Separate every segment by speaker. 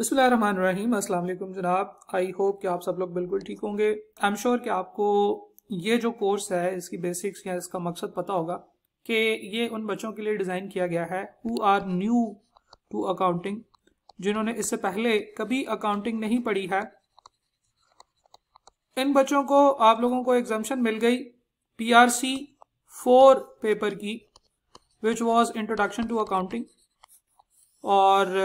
Speaker 1: अस्सलाम वालेकुम जनाब आई होप कि आप सब लोग बिल्कुल ठीक होंगे आई एम श्योर कि आपको ये जो कोर्स है इसकी बेसिक्स या इसका मकसद पता होगा कि ये उन बच्चों के लिए डिज़ाइन किया गया है who are new to accounting जिन्होंने इससे पहले कभी अकाउंटिंग नहीं पढ़ी है इन बच्चों को आप लोगों को एग्जामेशन मिल गई P R C four paper की which was introduction to accounting और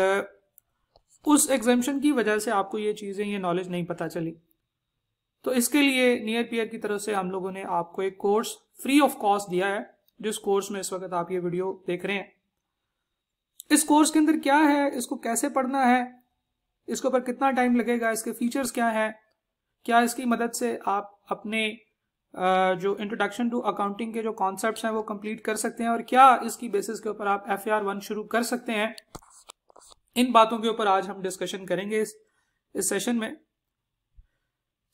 Speaker 1: उस एग्जामेशन की वजह से आपको ये चीज़ें ये नॉलेज नहीं पता चली तो इसके लिए नियर पियर की तरफ से हम लोगों ने आपको एक कोर्स फ्री ऑफ कॉस्ट दिया है जिस कोर्स में इस वक्त आप ये वीडियो देख रहे हैं इस कोर्स के अंदर क्या है इसको कैसे पढ़ना है इसके ऊपर कितना टाइम लगेगा इसके फीचर्स क्या हैं क्या इसकी मदद से आप अपने जो इंट्रोडक्शन टू अकाउंटिंग के जो कॉन्सेप्ट्स हैं वो कंप्लीट कर सकते हैं और क्या इसकी बेसिस के ऊपर आप एफ वन शुरू कर सकते हैं इन बातों के ऊपर आज हम डिस्कशन करेंगे इस इस सेशन में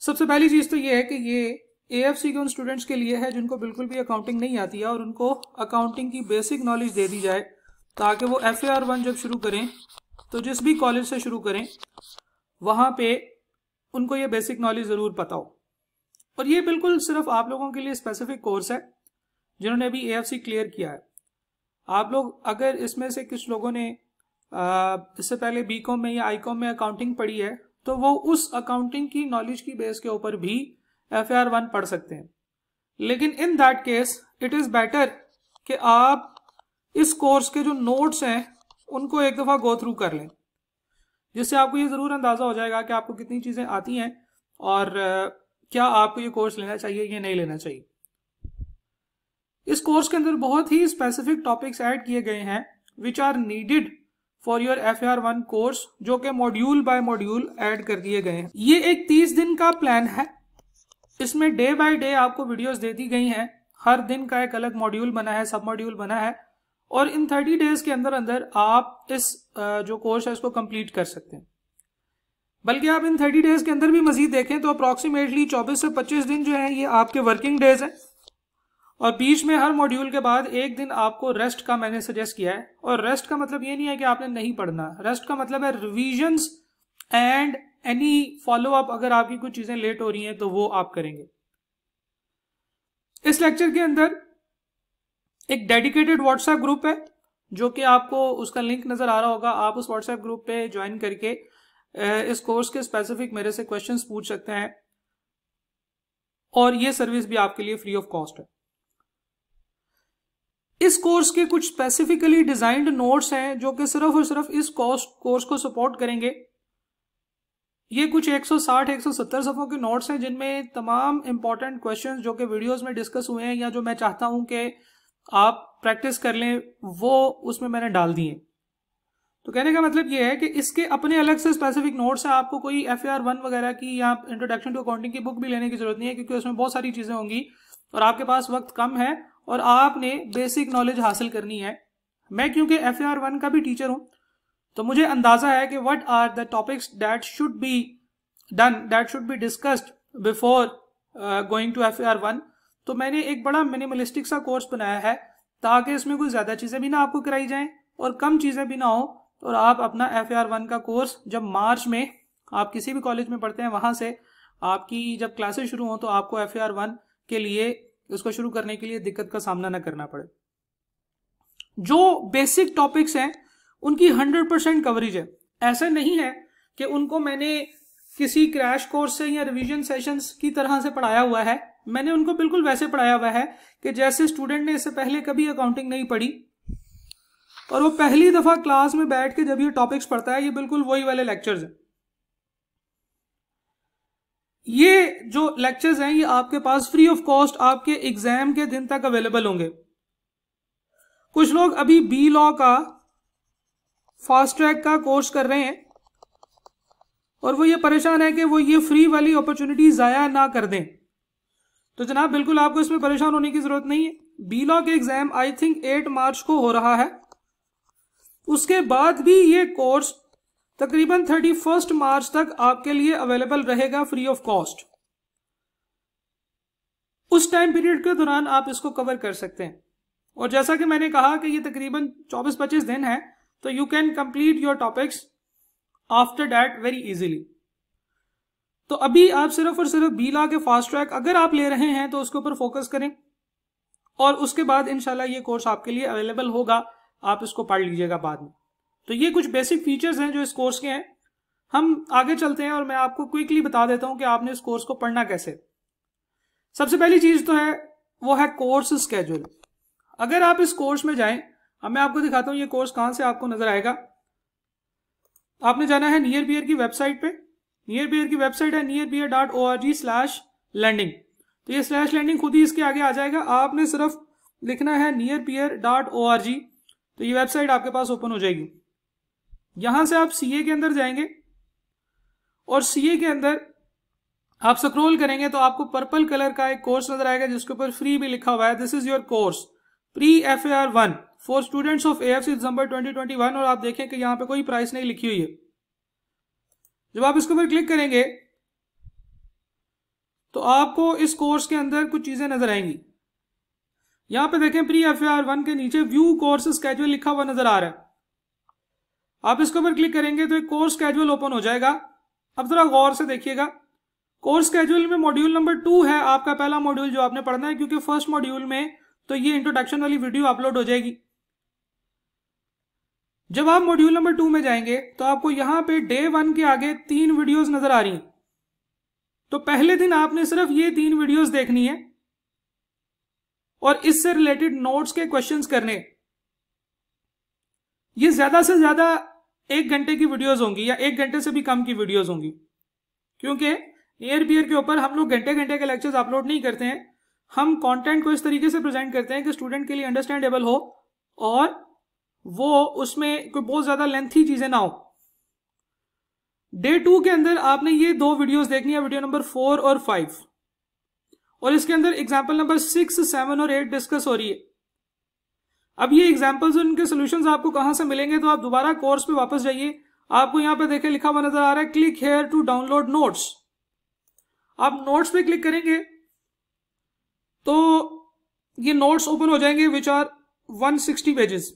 Speaker 1: सबसे पहली चीज तो ये है कि ये ए एफ सी के उन स्टूडेंट्स के लिए है जिनको बिल्कुल भी अकाउंटिंग नहीं आती है और उनको अकाउंटिंग की बेसिक नॉलेज दे दी जाए ताकि वो एफ ए आर वन जब शुरू करें तो जिस भी कॉलेज से शुरू करें वहाँ पे उनको ये बेसिक नॉलेज ज़रूर पता हो और ये बिल्कुल सिर्फ आप लोगों के लिए स्पेसिफिक कोर्स है जिन्होंने अभी ए एफ सी क्लियर किया है आप लोग अगर इसमें से कुछ लोगों ने इससे पहले बी कॉम में या आई कॉम में अकाउंटिंग पढ़ी है तो वो उस अकाउंटिंग की नॉलेज की बेस के ऊपर भी एफ आर वन पढ़ सकते हैं लेकिन in that case it is better कि आप इस कोर्स के जो नोट्स हैं उनको एक दफ़ा गो थ्रू कर लें जिससे आपको ये ज़रूर अंदाज़ा हो जाएगा कि आपको कितनी चीज़ें आती हैं और क्या आपको ये कोर्स लेना चाहिए या नहीं लेना चाहिए इस कोर्स के अंदर बहुत ही स्पेसिफिक टॉपिक्स ऐड किए गए हैं which are needed for your F R one course जो कि मॉड्यूल बाय मॉड्यूल ऐड कर दिए गए हैं ये एक तीस दिन का प्लान है इसमें डे बाय डे आपको वीडियोस दे दी गई हैं हर दिन का एक अलग मॉड्यूल बना है सब मॉड्यूल बना है और इन थर्टी डेज के अंदर अंदर आप इस जो कोर्स है उसको कंप्लीट कर सकते हैं बल्कि आप इन थर्टी डेज के अंदर भी मजीद देखें तो अप्रोक्सीमेटली चौबीस से पच्चीस दिन जो है ये आपके वर्किंग डेज है और बीच में हर मॉड्यूल के बाद एक दिन आपको रेस्ट का मैंने सजेस्ट किया है और रेस्ट का मतलब ये नहीं है कि आपने नहीं पढ़ना रेस्ट का मतलब है revisions and any follow up अगर आपकी कुछ चीजें लेट हो रही हैं तो वो आप करेंगे इस लेक्चर के अंदर एक डेडिकेटेड व्हाट्सएप ग्रुप है जो कि आपको उसका लिंक नजर आ रहा होगा आप उस व्हाट्सएप ग्रुप पे ज्वाइन करके इस कोर्स के स्पेसिफिक मेरे से क्वेश्चंस पूछ सकते हैं और ये सर्विस भी आपके लिए फ्री ऑफ कॉस्ट है इस कोर्स के कुछ स्पेसिफिकली डिजाइंड नोट्स हैं जो कि सिर्फ और सिर्फ इस कोर्स को सपोर्ट करेंगे ये कुछ 160 170 सफ़ों के नोट्स हैं जिनमें तमाम इंपॉर्टेंट क्वेश्चंस जो कि वीडियोस में डिस्कस हुए हैं या जो मैं चाहता हूं कि आप प्रैक्टिस कर लें वो उसमें मैंने डाल दिए तो कहने का मतलब ये है कि इसके अपने अलग से स्पेसिफिक नोट्स हैं आपको कोई एफ ए आर वन वगैरह की या इंट्रोडक्शन टू अकाउंटिंग की बुक भी लेने की जरूरत नहीं है क्योंकि उसमें बहुत सारी चीज़ें होंगी और आपके पास वक्त कम है और आपने बेसिक नॉलेज हासिल करनी है मैं क्योंकि एफ आर वन का भी टीचर हूं तो मुझे अंदाजा है कि what are the topics that should be done that should be discussed before going to F R one तो मैंने एक बड़ा मिनिमलिस्टिक सा कोर्स बनाया है ताकि इसमें कुछ ज़्यादा चीज़ें भी ना आपको कराई जाए और कम चीज़ें भी ना हो और आप अपना एफ आर वन का कोर्स जब मार्च में आप किसी भी कॉलेज में पढ़ते हैं वहां से आपकी जब क्लासेस शुरू हो तो आपको एफ आर वन के लिए उसको शुरू करने के लिए दिक्कत का सामना ना करना पड़े जो बेसिक टॉपिक्स हैं उनकी हंड्रेड परसेंट कवरेज है ऐसा नहीं है कि उनको मैंने किसी क्रैश कोर्स से या रिवीजन सेशंस की तरह से पढ़ाया हुआ है मैंने उनको बिल्कुल वैसे पढ़ाया हुआ है कि जैसे स्टूडेंट ने इससे पहले कभी अकाउंटिंग नहीं पढ़ी और वो पहली दफ़ा क्लास में बैठ के जब ये टॉपिक्स पढ़ता है ये बिल्कुल वही वाले लेक्चर्स हैं ये जो लेक्चर्स हैं ये आपके पास फ्री ऑफ कॉस्ट आपके एग्जाम के दिन तक अवेलेबल होंगे कुछ लोग अभी बी लॉ का फास्ट ट्रैक का कोर्स कर रहे हैं और वो ये परेशान है कि वो ये फ्री वाली अपॉर्चुनिटी ज़ाया ना कर दें तो जनाब बिल्कुल आपको इसमें परेशान होने की ज़रूरत नहीं है बी लॉ के exam I think at March को हो रहा है उसके बाद भी ये कोर्स तकरीबन 31 मार्च तक आपके लिए अवेलेबल रहेगा फ्री ऑफ कॉस्ट उस टाइम पीरियड के दौरान आप इसको कवर कर सकते हैं और जैसा कि मैंने कहा कि ये तकरीबन 24-25 दिन है तो you can complete your topics after that very easily तो अभी आप सिर्फ और सिर्फ बी ला के फास्ट ट्रैक अगर आप ले रहे हैं तो उसके ऊपर फोकस करें और उसके बाद इनशाला ये कोर्स आपके लिए अवेलेबल होगा आप इसको पढ़ लीजिएगा बाद में तो ये कुछ बेसिक फीचर्स हैं जो इस कोर्स के हैं हम आगे चलते हैं और मैं आपको क्विकली बता देता हूं कि आपने इस कोर्स को पढ़ना कैसे सबसे पहली चीज तो है वो है कोर्स स्केड्यूल अगर आप इस कोर्स में जाएं अब मैं आपको दिखाता हूं ये कोर्स कहां से आपको नजर आएगा आपने जाना है नियर बियर की वेबसाइट पे नियर बियर की वेबसाइट है near peer dot O R G slash landing तो ये स्लैश लैंडिंग खुद ही इसके आगे आ जाएगा आपने सिर्फ लिखना है near peer dot O R G तो ये वेबसाइट आपके पास ओपन हो जाएगी यहां से आप सीए के अंदर जाएंगे और सीए के अंदर आप स्क्रोल करेंगे तो आपको पर्पल कलर का एक कोर्स नजर आएगा जिसके ऊपर फ्री भी लिखा हुआ है this is your course pre F A R one for students of A F C December twenty twenty और आप देखें कि यहां पे कोई प्राइस नहीं लिखी हुई है जब आप इसके ऊपर क्लिक करेंगे तो आपको इस कोर्स के अंदर कुछ चीजें नजर आएंगी यहां पे देखें pre F A R one के नीचे व्यू कोर्स स्केजुअल लिखा हुआ नजर आ रहा है आप इसके ऊपर क्लिक करेंगे तो एक कोर्स कैजुअल ओपन हो जाएगा अब जरा गौर से देखिएगा कोर्स कैजुअल में मॉड्यूल नंबर टू है आपका पहला मॉड्यूल जो आपने पढ़ना है क्योंकि फर्स्ट मॉड्यूल में तो ये इंट्रोडक्शन वाली वीडियो अपलोड हो जाएगी जब आप मॉड्यूल नंबर टू में जाएंगे तो आपको यहां पे डे वन के आगे तीन वीडियोस नजर आ रही हैं तो पहले दिन आपने सिर्फ ये तीन वीडियोस देखनी है और इससे रिलेटेड नोट्स के क्वेश्चंस करने ये ज्यादा से ज्यादा एक घंटे की वीडियोज होंगी या एक घंटे से भी कम की वीडियोज होंगी क्योंकि नियर बियर के ऊपर हम लोग घंटे घंटे के लेक्चर्स अपलोड नहीं करते हैं हम कंटेंट को इस तरीके से प्रेजेंट करते हैं कि स्टूडेंट के लिए अंडरस्टैंडेबल हो और वो उसमें कोई बहुत ज़्यादा लेंथी चीज़ें ना हो डे टू के अंदर आपने ये दो वीडियोस देखनी है वीडियो नंबर फोर और फाइव और इसके अंदर एग्जाम्पल नंबर सिक्स सेवन और एट डिस्कस हो रही है अब ये एग्जाम्पल्स इनके सोल्यूशन आपको कहाँ से मिलेंगे तो आप दोबारा कोर्स पे वापस जाइए आपको यहाँ पे देखे लिखा हुआ नजर आ रहा है click here to download notes आप नोट्स पे क्लिक करेंगे तो ये नोट्स ओपन हो जाएंगे विच आर 160 पेजेस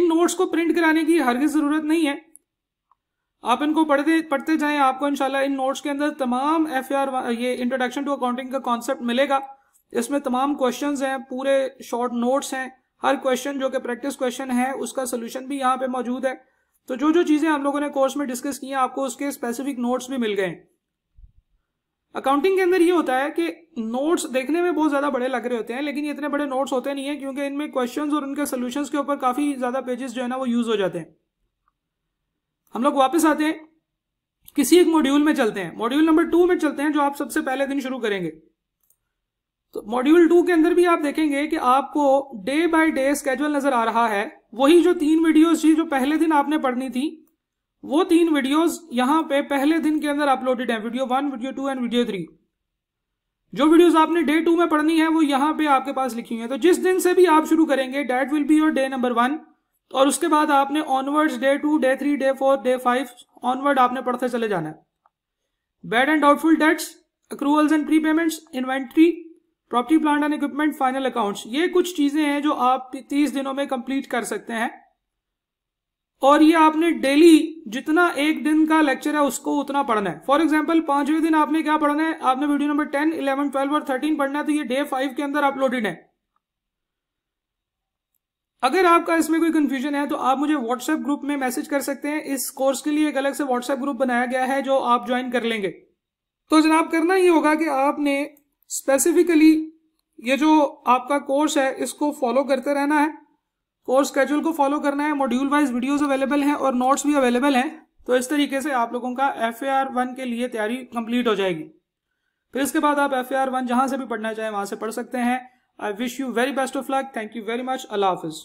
Speaker 1: इन नोट्स को प्रिंट कराने की हर जरूरत नहीं है आप इनको पढ़ते पढ़ते जाएं आपको इनशाला इन नोट्स के अंदर तमाम एफ ये इंट्रोडक्शन टू अकाउंटिंग का कॉन्सेप्ट मिलेगा इसमें तमाम क्वेश्चंस हैं पूरे शॉर्ट नोट्स हैं हर क्वेश्चन जो कि प्रैक्टिस क्वेश्चन है उसका सोल्यूशन भी यहाँ पे मौजूद है तो जो जो चीजें हम लोगों ने कोर्स में डिस्कस किया हैं आपको उसके स्पेसिफिक नोट्स भी मिल गए अकाउंटिंग के अंदर ये होता है कि नोट्स देखने में बहुत ज्यादा बड़े लग रहे होते हैं लेकिन इतने बड़े नोट्स होते नहीं है क्योंकि इनमें क्वेश्चंस और उनके सोल्यूशन के ऊपर काफी ज्यादा पेजेस जो है ना वो यूज हो जाते हैं हम लोग वापस आते हैं किसी एक मॉड्यूल में चलते हैं मॉड्यूल नंबर टू में चलते हैं जो आप सबसे पहले दिन शुरू करेंगे तो मॉड्यूल टू के अंदर भी आप देखेंगे कि आपको डे बाय डे स्केजुअल नजर आ रहा है वही जो तीन वीडियोस थी जो पहले दिन आपने पढ़नी थी वो तीन वीडियोस यहां पे पहले दिन के अंदर अपलोडेड है video one video two and video three जो वीडियोस आपने डे टू में पढ़नी है वो यहां पे आपके पास लिखी हुई है तो जिस दिन से भी आप शुरू करेंगे that will be your day number one और उसके बाद आपने onwards day two day three day four day five onward आपने पढ़ते चले जाना है bad and doubtful debts accruals and prepayments inventory property plant and equipment final accounts ये कुछ चीजें हैं जो आप तीस दिनों में कंप्लीट कर सकते हैं और ये आपने डेली जितना एक दिन का लेक्चर है उसको उतना पढ़ना है फॉर एग्जाम्पल पांचवे दिन आपने क्या पढ़ना है आपने video number ten eleven twelve और थर्टीन पढ़ना है तो ये डे फाइव के अंदर अपलोडेड है अगर आपका इसमें कोई कंफ्यूजन है तो आप मुझे व्हाट्सएप ग्रुप में मैसेज कर सकते हैं इस कोर्स के लिए एक अलग से व्हाट्सएप ग्रुप बनाया गया है जो आप ज्वाइन कर लेंगे तो जनाब करना ये होगा कि आपने स्पेसिफिकली ये जो आपका कोर्स है इसको फॉलो करते रहना है कोर्स स्केड्यूल को फॉलो करना है मॉड्यूल वाइज वीडियोस अवेलेबल हैं और नोट्स भी अवेलेबल हैं तो इस तरीके से आप लोगों का एफ ए आर वन के लिए तैयारी कंप्लीट हो जाएगी फिर इसके बाद आप एफ ए आर वन जहां से भी पढ़ना चाहें वहां से पढ़ सकते हैं I wish you very best of luck thank you very much अल्लाह हाफिज़